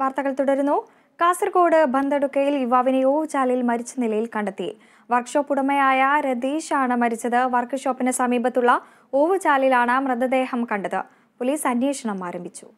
വാർത്തകൾ തുടരുന്നു കാസർഗോഡ് ബന്തടുക്കയിൽ യുവാവിനെ ഓവുചാലിൽ മരിച്ച നിലയിൽ കണ്ടെത്തി വർക്ക്ഷോപ്പ് ഉടമയായ രതീഷാണ് മരിച്ചത് വർക്ക്ഷോപ്പിന് സമീപത്തുള്ള ഓവുചാലിലാണ് മൃതദേഹം കണ്ടത് പോലീസ് അന്വേഷണം ആരംഭിച്ചു